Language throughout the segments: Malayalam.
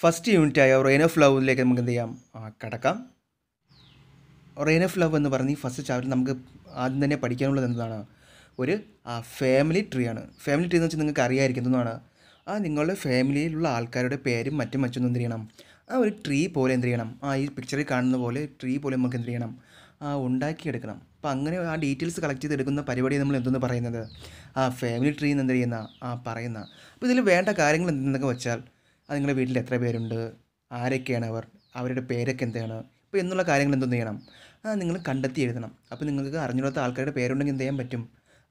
ഫസ്റ്റ് യൂണിറ്റായ റെയിൻ ഓഫ് ലവിലേക്ക് നമുക്ക് എന്ത് ചെയ്യാം കടക്കാം റെയിൻ ഓഫ് ലവ് എന്ന് പറഞ്ഞ് ഫസ്റ്റ് ചാപ്റ്റർ നമുക്ക് ആദ്യം തന്നെ പഠിക്കാനുള്ളത് എന്താണ് ഒരു ഫാമിലി ട്രീ ആണ് ഫാമിലി ട്രീ എന്ന് വെച്ചാൽ നിങ്ങൾക്ക് അറിയാമായിരിക്കും എന്താണ് ആ നിങ്ങളുടെ ഫാമിലിയിലുള്ള ആൾക്കാരുടെ പേരും മറ്റും മറ്റൊന്നും എന്ത് ചെയ്യണം ആ ഒരു ട്രീ പോലെ എന്ത് ചെയ്യണം ആ ഈ പിക്ചറിൽ കാണുന്ന പോലെ ട്രീ പോലെ നമുക്ക് എന്ത് ചെയ്യണം ആ ഉണ്ടാക്കിയെടുക്കണം അപ്പോൾ അങ്ങനെ ആ ഡീറ്റെയിൽസ് കളക്ട് ചെയ്തെടുക്കുന്ന പരിപാടി നമ്മൾ എന്തെന്ന് പറയുന്നത് ആ ഫാമിലി ട്രീ എന്ന് എന്ത് ചെയ്യുന്ന ആ പറയുന്ന അപ്പോൾ ഇതിൽ വേണ്ട കാര്യങ്ങൾ എന്തെന്നൊക്കെ വെച്ചാൽ അത് നിങ്ങളുടെ വീട്ടിൽ എത്ര പേരുണ്ട് ആരൊക്കെയാണ് അവർ അവരുടെ പേരൊക്കെ എന്താണ് ഇപ്പോൾ എന്നുള്ള കാര്യങ്ങൾ എന്തൊന്നും ചെയ്യണം അത് നിങ്ങൾ കണ്ടെത്തി എഴുതണം അപ്പോൾ നിങ്ങൾക്ക് അറിഞ്ഞിടാത്ത ആൾക്കാരുടെ പേരുണ്ടെങ്കിൽ എന്ത് ചെയ്യാൻ പറ്റും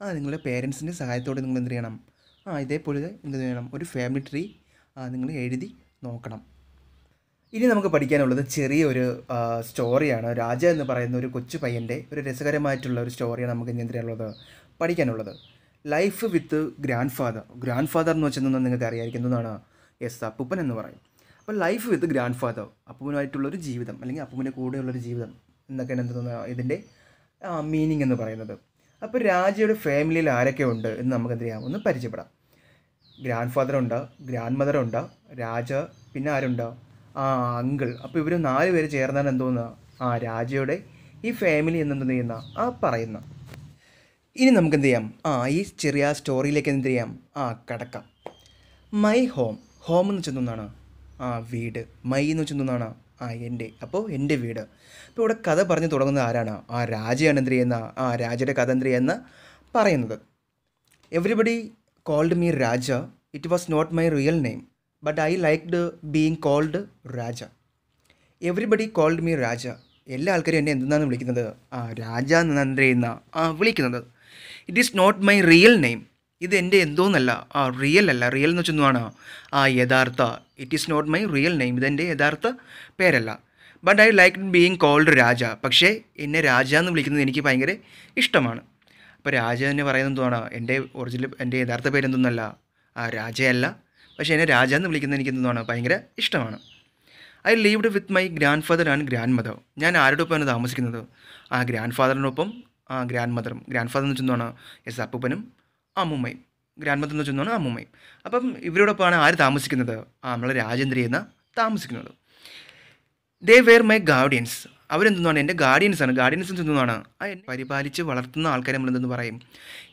ആ നിങ്ങളുടെ പേരൻസിൻ്റെ സഹായത്തോടെ നിങ്ങൾ എന്ത് ചെയ്യണം ആ ഇതേപോലെ എന്ത് ചെയ്യണം ഒരു ഫാമിലി ട്രീ നിങ്ങൾ എഴുതി നോക്കണം ഇനി നമുക്ക് പഠിക്കാനുള്ളത് ചെറിയൊരു സ്റ്റോറിയാണ് രാജ എന്ന് പറയുന്ന ഒരു കൊച്ചു പയ്യൻ്റെ ഒരു രസകരമായിട്ടുള്ള ഒരു സ്റ്റോറിയാണ് നമുക്ക് ഇനി എന്തിനുള്ളത് പഠിക്കാനുള്ളത് life with grandfather grandfather എന്ന് വെച്ചാൽ നിങ്ങൾക്ക് എന്താണ് എസ് അപ്പൂപ്പൻ എന്ന് പറയും അപ്പോൾ ലൈഫ് വിത്ത് ഗ്രാൻഡ് ഫാദർ അപ്പൂപ്പനുമായിട്ടുള്ളൊരു ജീവിതം അല്ലെങ്കിൽ അപ്പൂപ്പൻ്റെ കൂടെയുള്ളൊരു ജീവിതം എന്നൊക്കെയാണ് എന്ത് തോന്നുന്നത് ഇതിൻ്റെ മീനിങ് എന്ന് പറയുന്നത് അപ്പോൾ രാജയുടെ ഫാമിലിയിൽ ആരൊക്കെ ഉണ്ട് എന്ന് നമുക്ക് എന്ത് ചെയ്യാം ഒന്ന് പരിചയപ്പെടാം ഗ്രാൻഡ് ഫാദർ ഉണ്ട് ഗ്രാൻഡ് മദർ ഉണ്ട് രാജ പിന്നെ ആരുണ്ട് ആ അങ്കിൾ അപ്പോൾ ഇവർ നാല് പേര് ചേർന്നാണ് എന്തോന്ന് ആ രാജയുടെ ഈ ഫാമിലി എന്നെന്ത് ചെയ്യുന്ന ആ പറയുന്ന ഇനി നമുക്ക് എന്ത് ചെയ്യാം ആ ഈ ചെറിയ സ്റ്റോറിയിലേക്ക് എന്ത് ചെയ്യാം ആ കടക്കാം മൈ ഹോം ഹോം എന്ന് ചെന്നൊന്നാണ് ആ വീട് മൈ എന്ന് ചെന്നൊന്നാണ് ആ എൻ്റെ അപ്പോൾ എൻ്റെ വീട് അപ്പോൾ ഇവിടെ കഥ പറഞ്ഞു തുടങ്ങുന്നത് ആരാണ് ആ രാജയാണ് എന്ത് ചെയ്യുന്ന ആ രാജയുടെ കഥ എന്ത് ചെയ്യുന്ന പറയുന്നത് everybody called me Raja it was not my real name but I liked being called Raja everybody called me Raja എല്ലാ ആൾക്കാരും എന്നെ എന്താണ് വിളിക്കുന്നത് ആ രാജ എന്നാണ് എന്ത് ചെയ്യുന്ന ആ വിളിക്കുന്നത് it is not my real name ഇത് എൻ്റെ എന്തോന്നല്ല ആ റിയൽ അല്ല റിയൽ എന്ന് വെച്ചൊന്നുമാണ് ആ യഥാർത്ഥ it is not my real name ഇതെൻ്റെ യഥാർത്ഥ പേരല്ല but I like being called Raja പക്ഷേ എന്നെ രാജ എന്ന് വിളിക്കുന്നത് എനിക്ക് ഭയങ്കര ഇഷ്ടമാണ് അപ്പോൾ രാജ എന്ന് പറയുന്നത് എന്തുവാണ് എൻ്റെ ഒറിജിനൽ എൻ്റെ യഥാർത്ഥ പേര് എന്തൊന്നല്ല ആ രാജയല്ല പക്ഷേ എന്നെ രാജ എന്ന് വിളിക്കുന്നത് എനിക്ക് എന്താണ് ഭയങ്കര ഇഷ്ടമാണ് I lived with my grandfather and grandmother ഞാൻ ആരുടെ ഒപ്പമാണ് താമസിക്കുന്നത് ആ ഗ്രാൻഡ് ഫാദറിനൊപ്പം ആ ഗ്രാൻഡ് മദറും ഗ്രാൻഡ് ഫാദർ എന്ന് വെച്ചാൽ എസ് അപ്പൂപ്പനും അമ്മുമ്മയും ഗ്രാൻഡ് മദർ എന്ന് വെച്ചാണ് അമ്മുമ്മയും അപ്പം ഇവരോടൊപ്പമാണ് ആര് താമസിക്കുന്നത് ആ നമ്മളെ രാജേന്ദ്രി എന്ന താമസിക്കുന്നത് ദേ വെയർ മൈ ഗാർഡിയൻസ് അവരെന്തെന്നാണ് എൻ്റെ ഗാർഡിയൻസ് ആണ് ഗാർഡിയൻസ് എന്തെന്നാണ് ആ എന്നെ പരിപാലിച്ച് വളർത്തുന്ന ആൾക്കാരെ നമ്മൾ എന്തെന്ന് പറയും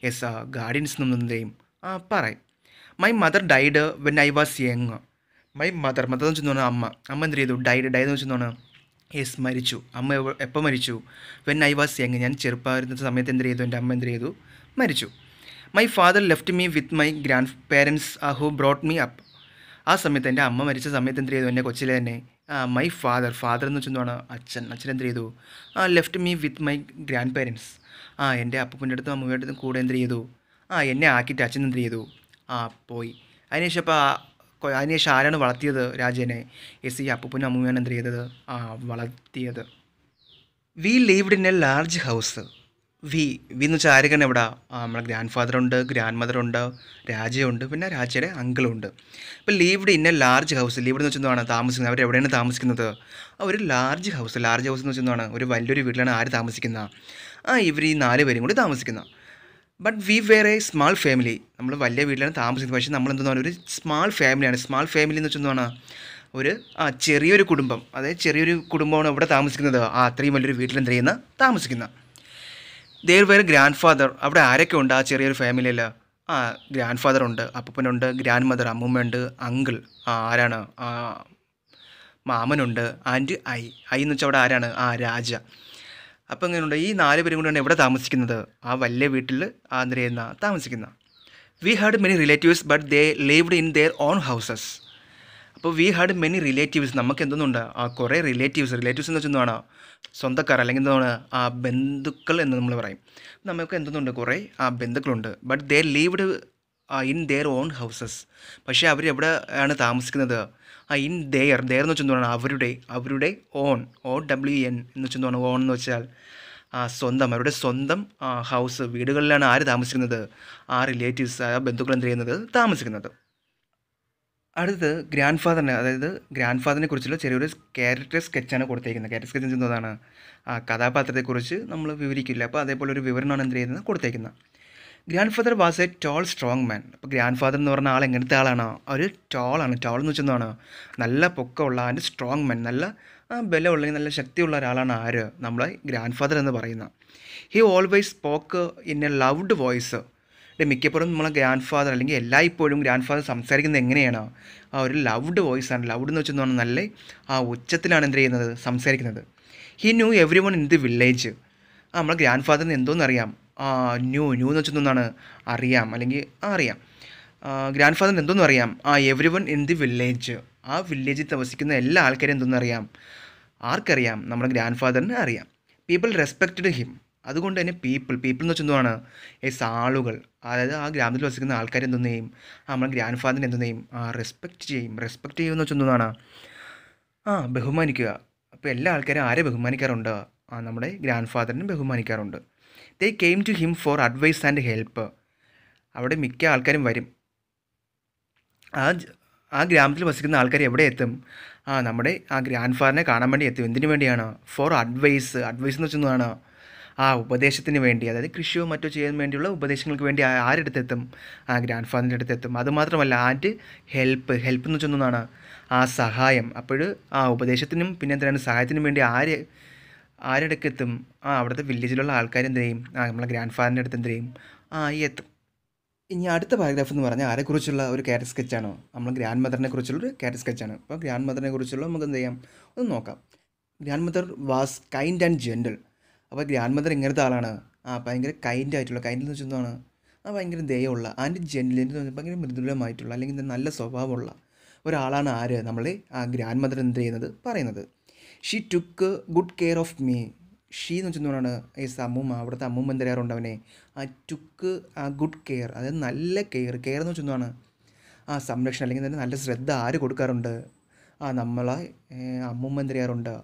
യെസ് ആ ഗാർഡിയൻസ് എന്നെന്തെയും ആ പറയും my mother died when I was young my mother mother എന്ന് വെച്ചാണ് അമ്മ അമ്മ എന്ത് ചെയ്തു ഡൈഡ് ഡൈഡ് എന്ന് വെച്ചാണ് യെസ് മരിച്ചു അമ്മ എപ്പോൾ മരിച്ചു വെൻ ഐ വാസ് യങ് ഞാൻ ചെറുപ്പമായിരുന്ന സമയത്ത് എന്ത് ചെയ്തു എൻ്റെ അമ്മ എന്ത് ചെയ്തു മരിച്ചു my father left me with my grandparents who brought me up ആ സമയത്ത് എൻ്റെ അമ്മ മരിച്ച സമയത്ത് എന്ത് ചെയ്തു എൻ്റെ കൊച്ചിലെ തന്നെ മൈ ഫാദർ ഫാദർ എന്ന് വെച്ചെന്താണ് അച്ഛൻ അച്ഛൻ എന്ത് ചെയ്തു ആ left me with my grandparents ആ എൻ്റെ അപ്പൂപ്പൻ്റെ അടുത്തും അമ്മയുടെ അടുത്തും കൂടെ എന്ത് ചെയ്തു ആ എന്നെ ആക്കിയിട്ട് അച്ഛൻ എന്ത് ചെയ്തു ആ പോയി അതിനുശേഷം അപ്പോൾ അതിനുശേഷം ആരാണ് വളർത്തിയത് രാജേനെ എസ് ഈ അപ്പൂപ്പനും അമ്മയാണ് എന്ത് ചെയ്തത് ആ വളർത്തിയത് we lived in a large house we we എന്ന് വെച്ചാൽ ആരൊക്കെയാണ് ഇവിടെ നമ്മളെ ഗ്രാൻഡ് ഫാദർ ഉണ്ട് ഗ്രാൻഡ് മദർ ഉണ്ട് രാജയുണ്ട് പിന്നെ രാജയുടെ അങ്കിളുണ്ട് ഇപ്പം ലീവ്ഡ് ഇന്ന ലാർജ് ഹൗസ് ലീവ്ഡ് എന്ന് വെച്ചാൽ താമസിക്കുന്നത് അവർ എവിടെയാണ് താമസിക്കുന്നത് ഒരു ലാർജ് ഹൗസ് ലാർജ് ഹൗസ് എന്ന് വെച്ചാൽ ഒരു വലിയൊരു വീട്ടിലാണ് ആര് താമസിക്കുന്നത് ആ ഇവർ ഈ നാല് പേരും കൂടി താമസിക്കുന്നത് but we were a small family നമ്മൾ വലിയ വീട്ടിലാണ് താമസിക്കുന്നത് പക്ഷേ നമ്മൾ എന്താണ് ഒരു സ്മാൾ ഫാമിലിയാണ് സ്മാൾ ഫാമിലി എന്ന് വെച്ചാൽ ഒരു ആ ചെറിയൊരു കുടുംബം അതായത് ചെറിയൊരു കുടുംബമാണ് ഇവിടെ താമസിക്കുന്നത് ആ അത്രയും വലിയൊരു വീട്ടിലെന്ത് ചെയ്യുന്ന താമസിക്കുന്നത് ദേർ വേർ ഗ്രാൻഡ് ഫാദർ അവിടെ ആരൊക്കെ ഉണ്ട് ആ ചെറിയൊരു ഫാമിലിയിൽ ആ ഗ്രാൻഡ് ഫാദർ ഉണ്ട് അപ്പനുണ്ട് ഗ്രാൻഡ് മദർ അമ്മൂമ്മയുണ്ട് അങ്കിൾ ആ ആരാണ് മാമനുണ്ട് ആൻഡ് ഐ ഐ എന്ന് വെച്ചാൽ അവിടെ ആരാണ് ആ രാജ അപ്പോൾ ഇങ്ങനെയുണ്ട് ഈ നാല് പേരും കൂടെയാണ് എവിടെ താമസിക്കുന്നത് ആ വലിയ വീട്ടിൽ ആന്ധ്രയെന്ന താമസിക്കുന്ന we had many relatives but they lived in their own houses അപ്പോൾ വി ഹാഡ് മെനി റിലേറ്റീവ്സ് നമുക്ക് എന്തോന്നുണ്ട് ആ കുറേ റിലേറ്റീവ്സ് റിലേറ്റീവ്സ് എന്ന് വെച്ചാൽ എന്താണ് സ്വന്തക്കാർ അല്ലെങ്കിൽ എന്താണ് ആ ബന്ധുക്കൾ എന്ന് നമ്മൾ പറയും നമുക്ക് എന്തോന്നുണ്ട് കുറേ ആ ബന്ധുക്കളുണ്ട് but they lived in their own houses പക്ഷേ അവർ എവിടെ ആണ് താമസിക്കുന്നത് ആ ഇൻ ദെയർ ദെയർ എന്ന് വെച്ചാൽ എന്താണ് അവരുടെ അവരുടെ ഓൺ ഓ ഡബ്ല്യു എൻ എന്ന് വെച്ചാൽ എന്താണ് ഓൺ എന്ന് വെച്ചാൽ ആ സ്വന്തം അവരുടെ സ്വന്തം ഹൗസ് വീടുകളിലാണ് ആര് താമസിക്കുന്നത് ആ റിലേറ്റീവ്സ് ആ ബന്ധുക്കൾ എന്ത് ചെയ്യുന്നത് താമസിക്കുന്നത് അടുത്തത് ഗ്രാൻഡ് ഫാദറിനെ അതായത് ഗ്രാൻഡ് ഫാദറിനെ കുറിച്ചുള്ള ചെറിയൊരു ക്യാരക്ടർ സ്കെച്ചാണ് കൊടുത്തേക്കുന്നത് ക്യാരക്ടർ സ്കെച്ച് എന്താണ് ആ കഥാപാത്രത്തെക്കുറിച്ച് നമ്മൾ വിവരിക്കില്ല അപ്പോൾ അതേപോലെ ഒരു വിവരണമാണ് എന്ത് ചെയ്യുന്നത് കൊടുത്തേക്കുന്നത് grandfather was a tall strong man അപ്പോൾ ഗ്രാൻഡ് ഫാദർ എന്ന് പറഞ്ഞ ആൾ എങ്ങനത്തെ ആളാണ് ഒരു ടോളാണ് ടോൾ എന്ന് വെച്ചെന്നാണ് നല്ല പൊക്കമുള്ള ആൻഡ് സ്ട്രോങ് മാൻ നല്ല ബലമുള്ള നല്ല ശക്തിയുള്ള ഒരാളാണ് ആര് നമ്മളെ ഗ്രാൻഡ് ഫാദർ എന്ന് പറയുന്നത് he always spoke in a loud voice മിക്കപ്പോഴും നമ്മളെ ഗ്രാൻഡ് ഫാദർ അല്ലെങ്കിൽ എല്ലായ്പ്പോഴും ഗ്രാൻഡ് ഫാദർ സംസാരിക്കുന്നത് എങ്ങനെയാണ് ആ ഒരു ലൗഡ് വോയിസാണ് ലൗഡ് എന്ന് വെച്ചാൽ നല്ല ആ ഉച്ചത്തിലാണ് എന്ത് ചെയ്യുന്നത് സംസാരിക്കുന്നത് he knew every one in the village ആ നമ്മളെ ഗ്രാൻഡ് ഫാദറിന് എന്തോന്ന് അറിയാം ന്യൂ ന്യൂ എന്ന് വെച്ചെന്നാണ് അറിയാം അല്ലെങ്കിൽ ആ അറിയാം ഗ്രാൻഡ് ഫാദറിന് എന്തോന്നും അറിയാം ആ every one in the village ആ വില്ലേജിൽ താമസിക്കുന്ന എല്ലാ ആൾക്കാരും എന്തോന്നറിയാം അറിയാം ആർക്കറിയാം നമ്മുടെ ഗ്രാൻഡ് ഫാദറിനെ അറിയാം പീപ്പിൾ റെസ്പെക്റ്റഡ് ഹിം അതുകൊണ്ട് തന്നെ പീപ്പിൾ പീപ്പിൾ എന്ന് വെച്ചാൽ എസ് ആളുകൾ അതായത് ആ ഗ്രാമത്തിൽ വസിക്കുന്ന ആൾക്കാർ എന്തെന്ന് ചെയ്യും നമ്മുടെ ഗ്രാൻഡ് ഫാദറിനെ എന്തെന്ന് ചെയ്യും ആ റെസ്പെക്റ്റ് ചെയ്യും റെസ്പെക്റ്റ് ചെയ്യുമെന്ന് വെച്ചാൽ ആ ബഹുമാനിക്കുക അപ്പോൾ എല്ലാ ആൾക്കാരും ആരെ ബഹുമാനിക്കാറുണ്ട് ആ നമ്മുടെ ഗ്രാൻഡ് ഫാദറിനെ ബഹുമാനിക്കാറുണ്ട് they came to him for advice and help അവിടെ മിക്ക ആൾക്കാരും വരും ആ ആ ഗ്രാമത്തിൽ വസിക്കുന്ന ആൾക്കാർ എവിടെ എത്തും ആ നമ്മുടെ ആ ഗ്രാൻഡ് ഫാദറിനെ കാണാൻ വേണ്ടി എത്തും എന്തിനു വേണ്ടിയാണ് ഫോർ അഡ്വൈസ് അഡ്വൈസ് എന്ന് വെച്ചൊന്നാണ് ആ ഉപദേശത്തിന് വേണ്ടി അതായത് കൃഷിയോ മറ്റോ ചെയ്യാൻ വേണ്ടിയുള്ള ഉപദേശങ്ങൾക്ക് വേണ്ടി ആരെടുത്തെത്തും ആ ഗ്രാൻഡ് ഫാദറിൻ്റെ അടുത്തെത്തും അതുമാത്രമല്ല ആൻറ്റ് ഹെൽപ്പ് ഹെൽപ്പ് എന്ന് വെച്ചൊന്നാണ് ആ സഹായം അപ്പോൾ ആ ഉപദേശത്തിനും പിന്നെ എന്തിനാണ് സഹായത്തിനും വേണ്ടി ആര് ആരെടുക്കെത്തും ആ അവിടുത്തെ വില്ലേജിലുള്ള ആൾക്കാർ എന്ത് ചെയ്യും ആ നമ്മളെ ഗ്രാൻഡ് ഫാദറിൻ്റെ അടുത്ത് എന്ത് ചെയ്യും ആ ഈ എത്തും ഇനി അടുത്ത പാരഗ്രാഫ് എന്ന് പറഞ്ഞാൽ ആരെക്കുറിച്ചുള്ള ഒരു ക്യാരറ്റ് സ്കെച്ചാണോ നമ്മൾ ഗ്രാൻഡ് മദറിനെ കുറിച്ചുള്ള ഒരു ക്യാരറ്റ് സ്കെച്ചാണ് അപ്പോൾ ഗ്രാൻഡ് മദറിനെ കുറിച്ചുള്ള നമുക്ക് എന്ത് ചെയ്യാം ഒന്ന് നോക്കാം grandmother was kind and gentle അപ്പോൾ ഗ്രാൻഡ് മദർ ഇങ്ങനത്തെ ആളാണ് ആ ഭയങ്കര കൈൻഡ് ആയിട്ടുള്ള കൈൻഡ് എന്ന് എന്താണ് ആ ഭയങ്കര ദയമുള്ള ആൻഡ് ജെന്റിൽ എന്ന് പറഞ്ഞാൽ ഭയങ്കര മൃദുലമായിട്ടുള്ള അല്ലെങ്കിൽ നല്ല സ്വഭാവമുള്ള ഒരാളാണ് ആര് നമ്മൾ ആ ഗ്രാൻഡ് മദർ എന്ത് ചെയ്യുന്നത് പറയുന്നത് she took good care of me she എന്ന് വെച്ചെന്താണ് ഈ അമ്മൂമ്മ അവിടുത്തെ അമ്മൂമ്മ എന്ത് തരാറുണ്ട് അവനെ ആ ടുക്ക് ആ ഗുഡ് കെയർ അതായത് നല്ല കെയർ കെയർ എന്ന് വെച്ചെന്താണ് ആ സംരക്ഷണം അല്ലെങ്കിൽ തന്നെ നല്ല ശ്രദ്ധ ആര് കൊടുക്കാറുണ്ട് ആ നമ്മളെ അമ്മൂമ്മ എന്ത് ചെയ്യാറുണ്ട്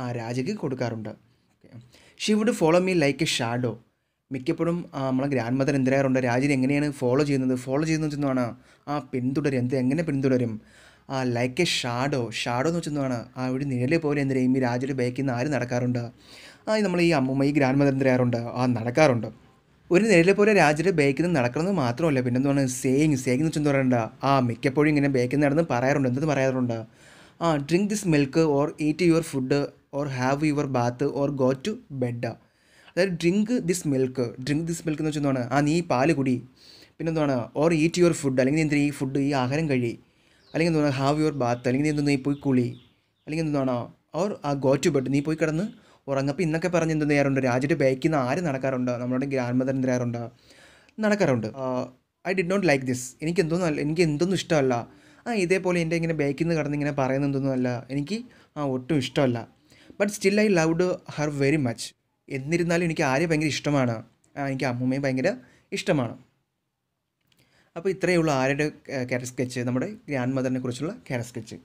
ആ രാജയ്ക്ക് കൊടുക്കാറുണ്ട് she would follow me like a shadow മിക്കപ്പോഴും നമ്മളെ ഗ്രാൻഡ് മദർ എന്തിനായിട്ടുണ്ട് പറയാറുണ്ട് രാജിനെ എങ്ങനെയാണ് ഫോളോ ചെയ്യുന്നത് ഫോളോ ചെയ്യുന്നത് വെച്ചെന്നാണ് ആ പിന്തുടരും എന്ത് എങ്ങനെ പിന്തുടരും ആ ലൈക്ക് എ ഷാഡോ ഷാഡോ എന്ന് വെച്ചെന്നാണ് ആ ഒരു നിഴലെ പോലെ എന്ത് ഈ രാജിയുടെ ബൈക്കിൽ നിന്ന് ആര് നടക്കാറുണ്ട് ആ നമ്മൾ ഈ അമ്മമ്മ ഈ ഗ്രാൻഡ് മദർ എന്തിനായിട്ടുണ്ട് ആ നടക്കാറുണ്ട് ഒരു നിഴലെ പോലെ രാജിയുടെ ബൈക്കിൽ നിന്ന് നടക്കണമെന്ന് മാത്രമല്ല പിന്നെ എന്താണ് സേയിങ് സേയിങ് എന്ന് വെച്ചെന്ന് പറയേണ്ട ആ മിക്കപ്പോഴും ഇങ്ങനെ ബൈക്കിൽ നിന്ന് നടന്ന് പറയാറുണ്ട് എന്തെന്ന് പറയാറുണ്ട് ആ drink this milk or eat your food or have your bath or go to bed അതായത് drink this milk drink this milk എന്ന് വെച്ചാൽ എന്താണ് ആ നീ പാല് കുടി പിന്നെന്താണ് ഓർ ഈറ്റ് യുവർ ഫുഡ് അല്ലെങ്കിൽ എന്തിനാ ഈ ഫുഡ് ഈ ആഹാരം കഴി അല്ലെങ്കിൽ എന്താണ് ഹാവ് യുവർ ബാത്ത് അല്ലെങ്കിൽ എന്തോ നീ പോയി കുളി അല്ലെങ്കിൽ എന്താണ് ഓർ ആ ഗോ ടു ബെഡ് നീ പോയി കിടന്ന് ഉറങ്ങപ്പോൾ ഇന്നൊക്കെ പറഞ്ഞ് എന്ത് ചെയ്യാറുണ്ട് രാജ്യത്ത് ബൈക്കിൽ നിന്ന് ആര് നടക്കാറുണ്ട് നമ്മളുടെ ഗ്രാൻഡ് മദർ എന്ത് ചെയ്യാറുണ്ട് നടക്കാറുണ്ട് I did not like this എനിക്ക് എന്തോന്നും അല്ല എനിക്ക് എന്തൊന്നും ഇഷ്ടമല്ല ആ ഇതേപോലെ എൻ്റെ ഇങ്ങനെ ബൈക്കിൽ നിന്ന് കടന്ന് ഇങ്ങനെ അല്ല എനിക്ക് ആ ഒട്ടും ഇഷ്ടമല്ല but still I loved her very much എന്നിരുന്നാലും എനിക്ക് ആര്യ ഭയങ്കര ഇഷ്ടമാണ് എനിക്ക് അമ്മൂമ്മയും ഭയങ്കര ഇഷ്ടമാണ് അപ്പോൾ ഇത്രയേ ഉള്ളൂ ആരുടെ ക്യാരക്ടർ സ്കെച്ച് നമ്മുടെ ഗ്രാൻഡ് മദറിനെ കുറിച്ചുള്ള ക്യാരക്ടർ സ്കെച്ച്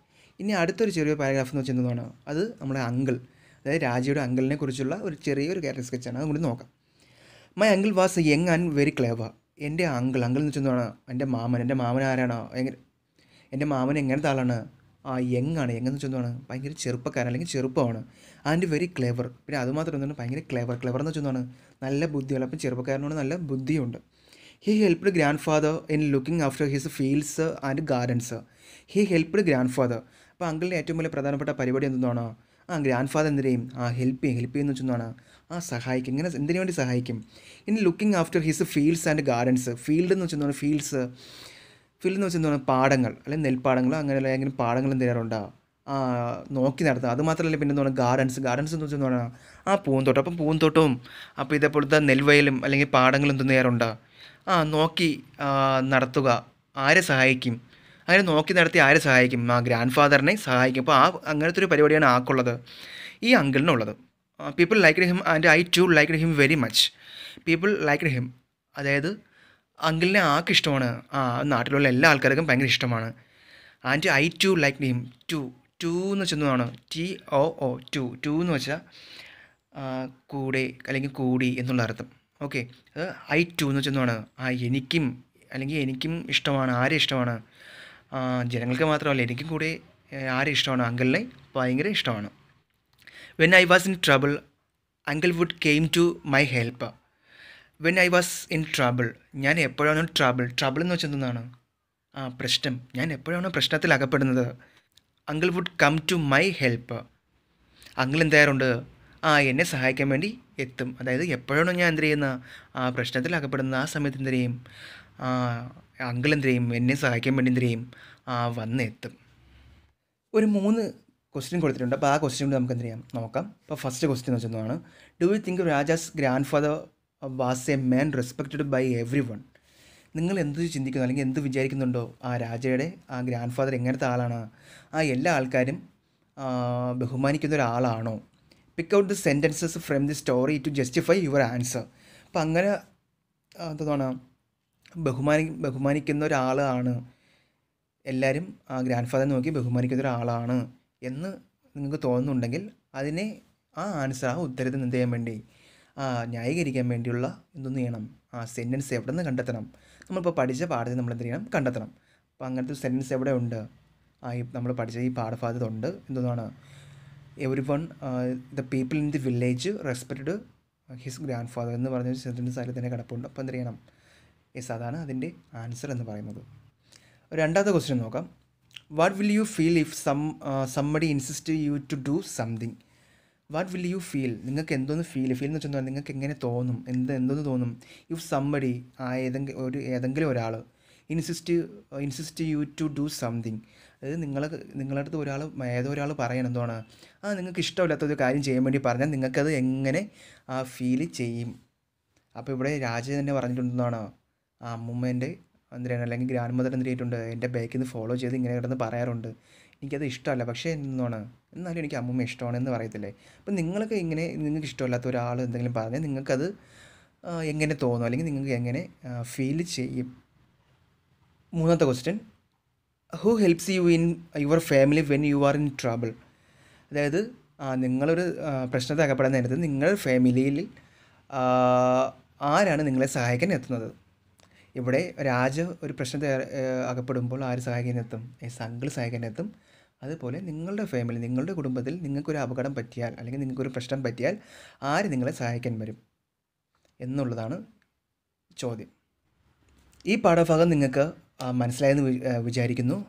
ഇനി അടുത്തൊരു ചെറിയ പാരഗ്രാഫ് എന്ന് വെച്ചിരുന്നതാണ് അത് നമ്മുടെ അങ്കിൾ അതായത് രാജയുടെ അങ്കിളിനെ കുറിച്ചുള്ള ഒരു ചെറിയൊരു ക്യാരക്ടർ സ്കെച്ചാണ് അതുകൊണ്ട് നോക്കാം my uncle was young and very clever എൻ്റെ അങ്കിൾ അങ്കിൾ എന്ന് വെച്ചിരുന്നതാണ് എൻ്റെ മാമൻ എൻ്റെ മാമൻ ആരാണോ എങ്ങനെ എൻ്റെ മാമൻ എങ്ങനത്തെ ആളാണ് ആ യങ്ങാണ് യങ്ങെന്ന് വെച്ചൊന്നാണ് ഭയങ്കര ചെറുപ്പക്കാരൻ അല്ലെങ്കിൽ ചെറുപ്പമാണ് ആൻഡ് വെരി ക്ലെവർ പിന്നെ അതുമാത്രം എന്താണ് ഭയങ്കര ക്ലെവർ ക്ലെവർ എന്ന് വെച്ചൊന്നാണ് നല്ല ബുദ്ധിയുള്ള അപ്പം ചെറുപ്പക്കാരനോട് നല്ല ബുദ്ധിയുണ്ട് he helped grandfather in looking after his fields and gardens he helped grandfather അപ്പോൾ അങ്കിളിൻ്റെ ഏറ്റവും വലിയ പ്രധാനപ്പെട്ട പരിപാടി എന്താണ് ആ ഗ്രാൻഡ് ഫാദർ എന്തിനേയും ആ ഹെൽപ്പ് ചെയ്യും ഹെൽപ്പ് ചെയ്യുന്ന വെച്ചാണ് ആ സഹായിക്കും ഇങ്ങനെ എന്തിനു വേണ്ടി സഹായിക്കും in looking after his fields and gardens field എന്ന് വെച്ചാൽ ഫീൽഡ്സ് ഫിൽ എന്ന് വെച്ചാൽ എന്താണ് പാടങ്ങൾ അല്ലെങ്കിൽ നെൽപ്പാടങ്ങളോ അങ്ങനെ അല്ലെങ്കിൽ പാടങ്ങളും തരാറുണ്ടാവും നോക്കി നടത്തുക അത് മാത്രമല്ല പിന്നെ എന്താണ് ഗാർഡൻസ് ഗാർഡൻസ് എന്ന് വെച്ചാൽ എന്താണ് ആ പൂന്തോട്ടം അപ്പം പൂന്തോട്ടവും അപ്പോൾ ഇതേപോലത്തെ നെൽവയലും അല്ലെങ്കിൽ പാടങ്ങളും തിന്നുകയാറുണ്ട് ആ നോക്കി നടത്തുക ആരെ സഹായിക്കും അങ്ങനെ നോക്കി നടത്തി ആരെ സഹായിക്കും ആ ഗ്രാൻഡ് ഫാദറിനെ സഹായിക്കും അപ്പോൾ ആ അങ്ങനത്തെ ഒരു പരിപാടിയാണ് ആക്കുള്ളത് ഈ അങ്കിളിനുള്ളത് people like him and I too like him very much people like him അതായത് അങ്കിളിനെ ആൾക്ക് ഇഷ്ടമാണ് ആ നാട്ടിലുള്ള എല്ലാ ആൾക്കാർക്കും ഭയങ്കര ഇഷ്ടമാണ് and I too like name too too എന്ന് വെച്ചാണ് T O O too too എന്ന് വെച്ചാൽ കൂടെ അല്ലെങ്കിൽ കൂടി എന്നുള്ള അർത്ഥം ഓക്കെ ഐ ടു എന്ന് വെച്ചാണ് ആ എനിക്കും അല്ലെങ്കിൽ എനിക്കും ഇഷ്ടമാണ് ആരെ ഇഷ്ടമാണ് ജനങ്ങൾക്ക് മാത്രമല്ല എനിക്കും കൂടെ ആരെ ഇഷ്ടമാണ് അങ്കിളിനെ ഭയങ്കര ഇഷ്ടമാണ് when I was in trouble uncle would came to my help when I was in trouble ഞാൻ എപ്പോഴാണോ ട്രബിൾ ട്രബിൾ എന്ന് വെച്ചാൽ എന്താണ് ആ പ്രശ്നം ഞാൻ എപ്പോഴാണോ പ്രശ്നത്തിൽ അകപ്പെടുന്നത് uncle would come to my help uncle എന്തായാറുണ്ട് ആ എന്നെ സഹായിക്കാൻ വേണ്ടി എത്തും അതായത് എപ്പോഴാണോ ഞാൻ എന്ത് ചെയ്യുന്ന ആ പ്രശ്നത്തിൽ അകപ്പെടുന്ന ആ സമയത്ത് എന്ത് ചെയ്യും അങ്കിൾ എന്ത് ചെയ്യും എന്നെ സഹായിക്കാൻ വേണ്ടി എന്ത് ചെയ്യും ആ വന്ന് എത്തും ഒരു മൂന്ന് ക്വസ്റ്റ്യൻ കൊടുത്തിട്ടുണ്ട് അപ്പോൾ ആ ക്വസ്റ്റ്യൻ നമുക്ക് എന്ത് ചെയ്യാം നോക്കാം അപ്പോൾ ഫസ്റ്റ് ക്വസ്റ്റ്യൻ എന്ന് വെച്ചതാണ് do you think Raja's grandfather was a man respected by every one നിങ്ങൾ എന്ത് ചിന്തിക്കുന്നു അല്ലെങ്കിൽ എന്ത് വിചാരിക്കുന്നുണ്ടോ ആ രാജയുടെ ആ ഗ്രാൻഡ് ഫാദർ എങ്ങനത്തെ ആളാണ് ആ എല്ലാ ആൾക്കാരും ബഹുമാനിക്കുന്ന ഒരാളാണോ pick out the sentences from the story to justify your answer അപ്പം അങ്ങനെ എന്താണ് ബഹുമാനി ബഹുമാനിക്കുന്ന ഒരാളാണ് എല്ലാവരും ആ ഗ്രാൻഡ് ഫാദർ നോക്കി ബഹുമാനിക്കുന്ന ഒരാളാണ് എന്ന് നിങ്ങൾക്ക് തോന്നുന്നുണ്ടെങ്കിൽ അതിനെ ആ ആൻസർ ആ ഉത്തരത്തിൽ നിന്ന് ചെയ്യാൻ വേണ്ടി ന്യായീകരിക്കാൻ വേണ്ടിയുള്ള എന്തൊന്ന് ചെയ്യണം ആ സെൻറ്റൻസ് എവിടെ നിന്ന് കണ്ടെത്തണം നമ്മളിപ്പോൾ പഠിച്ച പാഠത്തിൽ നമ്മൾ എന്ത് ചെയ്യണം കണ്ടെത്തണം അപ്പോൾ അങ്ങനത്തെ ഒരു സെൻറ്റൻസ് എവിടെ ഉണ്ട് ആ ഈ നമ്മൾ പഠിച്ച ഈ പാഠഭാഗത്ത് ഉണ്ട് എന്തോന്നാണ് every one the people in the village respected his grandfather എന്ന് പറഞ്ഞ ഒരു സെൻറ്റൻസ് അതിൽ തന്നെ കിടപ്പുണ്ട് അപ്പോൾ എന്ത് ചെയ്യണം യെസ് അതാണ് അതിൻ്റെ ആൻസർ എന്ന് പറയുന്നത് രണ്ടാമത്തെ ക്വസ്റ്റ്യൻ നോക്കാം what will you feel if some somebody insist you to do something what will you feel നിങ്ങൾക്ക് എന്തോന്ന് ഫീൽ ഫീൽ എന്ന് വെച്ചാൽ നിങ്ങൾക്ക് എങ്ങനെ തോന്നും എന്ത് എന്തോന്ന് തോന്നും ഇഫ് സംബടി ആ ഏതെങ്കിലും ഒരു ഏതെങ്കിലും ഒരാൾ insist insist you to do something അതായത് നിങ്ങൾ നിങ്ങളുടെ അടുത്ത് ഒരാൾ ഏതോ ഒരാൾ പറയണം എന്തോ ആ നിങ്ങൾക്ക് ഇഷ്ടമില്ലാത്ത ഒരു കാര്യം ചെയ്യാൻ വേണ്ടി പറഞ്ഞാൽ നിങ്ങൾക്കത് എങ്ങനെ ആ ഫീൽ ചെയ്യും അപ്പോൾ ഇവിടെ രാജ തന്നെ പറഞ്ഞിട്ടുണ്ടെന്നാണ് ആ അമ്മൂമ്മേൻ്റെ എന്തിനാണ് അല്ലെങ്കിൽ ഗ്രാൻഡ് മദർ എന്ത് ചെയ്തിട്ടുണ്ട് എൻ്റെ ബാക്കിൽ നിന്ന് ഫോളോ ചെയ്ത് ഇങ്ങനെ കിടന്ന് പറയാറുണ്ട് എനിക്കത് ഇഷ്ടമല്ല പക്ഷേ എന്താണ് എന്നാലും എനിക്ക് അമ്മൂമ്മ ഇഷ്ടമാണ് എന്ന് പറയത്തില്ലേ അപ്പം നിങ്ങൾക്ക് ഇങ്ങനെ നിങ്ങൾക്ക് ഇഷ്ടമല്ലാത്ത ഒരാൾ എന്തെങ്കിലും പറഞ്ഞാൽ നിങ്ങൾക്കത് എങ്ങനെ തോന്നും അല്ലെങ്കിൽ നിങ്ങൾക്ക് എങ്ങനെ ഫീൽ ചെയ്യും മൂന്നാമത്തെ question who helps you in your family when you are in trouble അതായത് നിങ്ങളൊരു പ്രശ്നത്തിൽ അകപ്പെടുന്ന നേരത്ത് നിങ്ങൾ ഫാമിലിയിൽ ആരാണ് നിങ്ങളെ സഹായിക്കാൻ എത്തുന്നത് ഇവിടെ രാജ ഒരു പ്രശ്നത്തെ അകപ്പെടുമ്പോൾ ആര് സഹായിക്കാനെത്തും സംഘിൾ സഹായിക്കാനെത്തും അതുപോലെ നിങ്ങളുടെ ഫാമിലി നിങ്ങളുടെ കുടുംബത്തിൽ നിങ്ങൾക്കൊരു അപകടം പറ്റിയാൽ അല്ലെങ്കിൽ നിങ്ങൾക്കൊരു പ്രശ്നം പറ്റിയാൽ ആര് നിങ്ങളെ സഹായിക്കാൻ വരും എന്നുള്ളതാണ് ചോദ്യം ഈ പാഠഭാഗം നിങ്ങൾക്ക് മനസ്സിലായെന്ന് വിചാരിക്കുന്നു